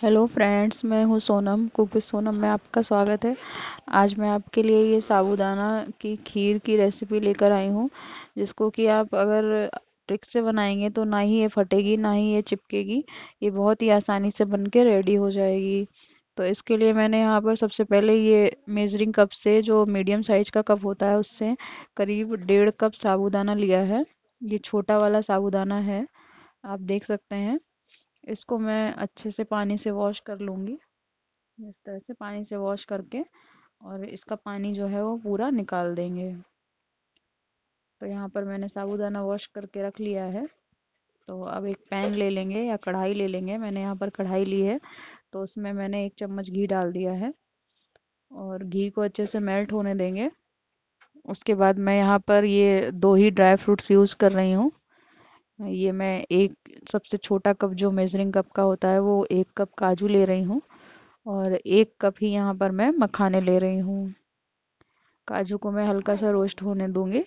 hello friends मैं हूँ Sonam cook Sonam में आपका स्वागत है आज मैं आपके लिए ये साबूदाना की खीर की रेसिपी लेकर आई हूँ जिसको कि आप अगर ट्रिक से बनाएंगे तो ना ही ये फटेगी ना ही ये चिपकेगी ये बहुत ही आसानी से बन के रेडी हो जाएगी तो इसके लिए मैंने यहाँ पर सबसे पहले ये मेजरिंग कप से जो मीडियम साइज का कप होता है उससे करीब डेढ़ कप साबूदाना लिया है ये छोटा वाला साबूदाना है आप देख सकते हैं इसको मैं अच्छे से पानी से वॉश कर लूँगी इस तरह से पानी से वॉश करके और इसका पानी जो है वो पूरा निकाल देंगे तो यहाँ पर मैंने साबुदाना वॉश करके रख लिया है तो अब एक पैन ले लेंगे या कढ़ाई ले लेंगे मैंने यहाँ पर कढ़ाई ली है तो उसमें मैंने एक चम्मच घी डाल दिया है और घी को अच्छे से मेल्ट होने देंगे उसके बाद मैं यहाँ पर ये दो ही ड्राई फ्रूट्स यूज़ कर रही हूँ ये मैं एक सबसे छोटा कप जो मेजरिंग कप का होता है वो एक कप काजू ले रही हूँ और एक कप ही यहाँ पर मैं मखाने ले रही हूँ काजू को मैं हल्का सा रोस्ट होने दूंगी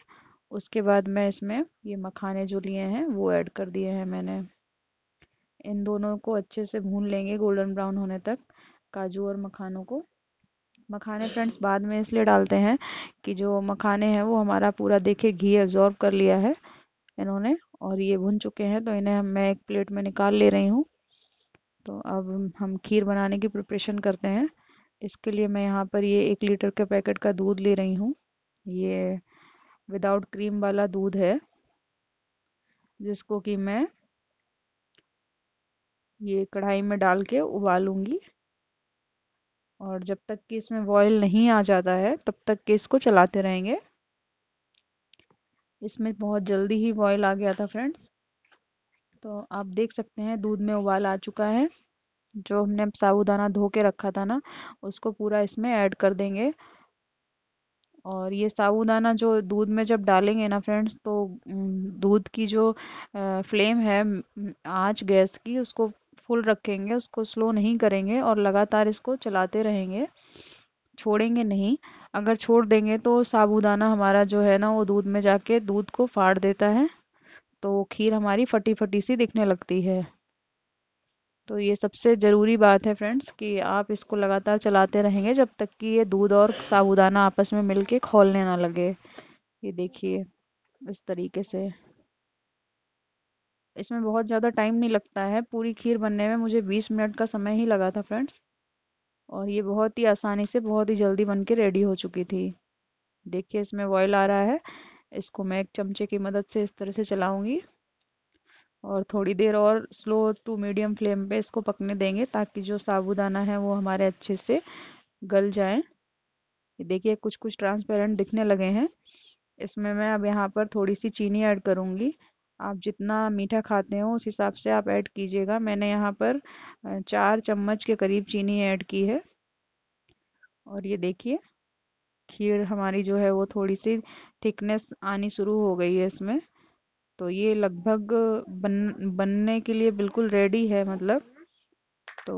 उसके बाद मैं इसमें ये मखाने जो लिए हैं वो ऐड कर दिए हैं मैंने इन दोनों को अच्छे से भून लेंगे गोल्डन ब्राउन होने तक काजू और मखानों को मखाने फ्रेंड्स बाद में इसलिए डालते हैं कि जो मखाने हैं वो हमारा पूरा देखे घी एब्जॉर्ब कर लिया है इन्होंने और ये भुन चुके हैं तो इन्हें मैं एक प्लेट में निकाल ले रही हूँ तो अब हम खीर बनाने की प्रिपरेशन करते हैं इसके लिए मैं यहाँ पर ये एक लीटर के पैकेट का दूध ले रही हूँ ये विदाउट क्रीम वाला दूध है जिसको कि मैं ये कढ़ाई में डाल के उबालूंगी और जब तक कि इसमें बॉयल नहीं आ जाता है तब तक कि इसको चलाते रहेंगे इसमें बहुत जल्दी ही बॉयल आ गया था फ्रेंड्स तो आप देख सकते हैं दूध में उबाल आ चुका है जो हमने साबुदाना धो के रखा था ना उसको पूरा इसमें ऐड कर देंगे और ये साबुदाना जो दूध में जब डालेंगे ना फ्रेंड्स तो दूध की जो फ्लेम है आँच गैस की उसको फुल रखेंगे उसको स्लो नहीं करेंगे और लगातार इसको चलाते रहेंगे छोड़ेंगे नहीं अगर छोड़ देंगे तो साबूदाना हमारा जो है ना वो दूध में जाके दूध को फाड़ देता है तो खीर हमारी फटी फटी सी दिखने लगती है तो ये सबसे ज़रूरी बात है फ्रेंड्स कि आप इसको लगातार चलाते रहेंगे जब तक कि ये दूध और साबूदाना आपस में मिलके खोलने ना लगे ये देखिए इस तरीके से इसमें बहुत ज़्यादा टाइम नहीं लगता है पूरी खीर बनने में मुझे 20 मिनट का समय ही लगा था फ्रेंड्स और ये बहुत ही आसानी से बहुत ही जल्दी बन के रेडी हो चुकी थी देखिए इसमें बॉयल आ रहा है इसको मैं एक चमचे की मदद से इस तरह से चलाऊंगी और थोड़ी देर और स्लो टू मीडियम फ्लेम पे इसको पकने देंगे ताकि जो साबुदाना है वो हमारे अच्छे से गल जाए देखिए कुछ कुछ ट्रांसपेरेंट दिखने लगे हैं इसमें मैं अब यहाँ पर थोड़ी सी चीनी ऐड करूँगी आप जितना मीठा खाते हो उस हिसाब से आप ऐड कीजिएगा मैंने यहाँ पर चार चम्मच के करीब चीनी ऐड की है और ये देखिए खीर हमारी जो है वो थोड़ी सी थिकनेस आनी शुरू हो गई है इसमें तो ये लगभग बन बनने के लिए बिल्कुल रेडी है मतलब तो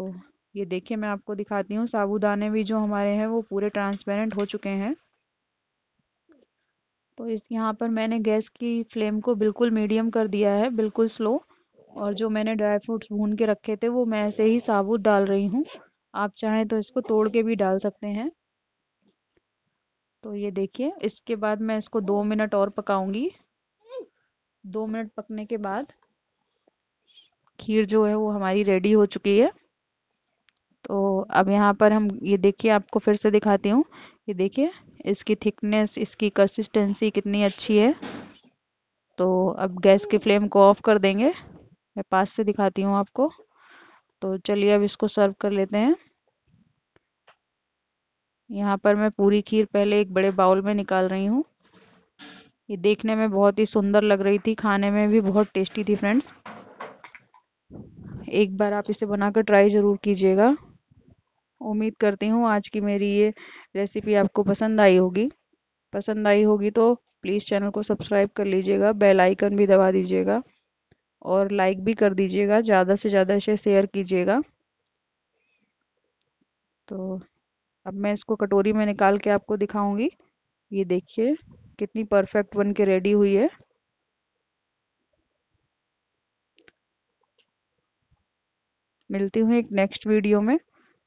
ये देखिए मैं आपको दिखाती हूँ साबूदाने भी जो हमारे हैं वो पूरे ट्रांसपेरेंट हो चुके हैं तो इस यहाँ पर मैंने गैस की फ्लेम को बिल्कुल मीडियम कर दिया है बिल्कुल स्लो और जो मैंने ड्राई फ्रूट्स भून के रखे थे वो मैं ऐसे ही साबुत डाल रही हूँ आप चाहें तो इसको तोड़ के भी डाल सकते हैं तो ये देखिए इसके बाद मैं इसको दो मिनट और पकाऊंगी दो मिनट पकने के बाद खीर जो है वो हमारी रेडी हो चुकी है तो अब यहाँ पर हम ये देखिए आपको फिर से दिखाती हूँ ये देखिए इसकी थिकनेस इसकी कंसिस्टेंसी कितनी अच्छी है तो अब गैस की फ्लेम को ऑफ कर देंगे मैं पास से दिखाती हूँ आपको तो चलिए अब इसको सर्व कर लेते हैं यहाँ पर मैं पूरी खीर पहले एक बड़े बाउल में निकाल रही हूँ ये देखने में बहुत ही सुंदर लग रही थी खाने में भी बहुत टेस्टी थी फ्रेंड्स एक बार आप इसे बनाकर ट्राई ज़रूर कीजिएगा उम्मीद करती हूँ आज की मेरी ये रेसिपी आपको पसंद आई होगी पसंद आई होगी तो प्लीज़ चैनल को सब्सक्राइब कर लीजिएगा बेल आइकन भी दबा दीजिएगा और लाइक भी कर दीजिएगा ज़्यादा से ज़्यादा इसे शेयर कीजिएगा तो अब मैं इसको कटोरी में निकाल के आपको दिखाऊंगी ये देखिए कितनी परफेक्ट बन के रेडी हुई है मिलती हूँ एक नेक्स्ट वीडियो में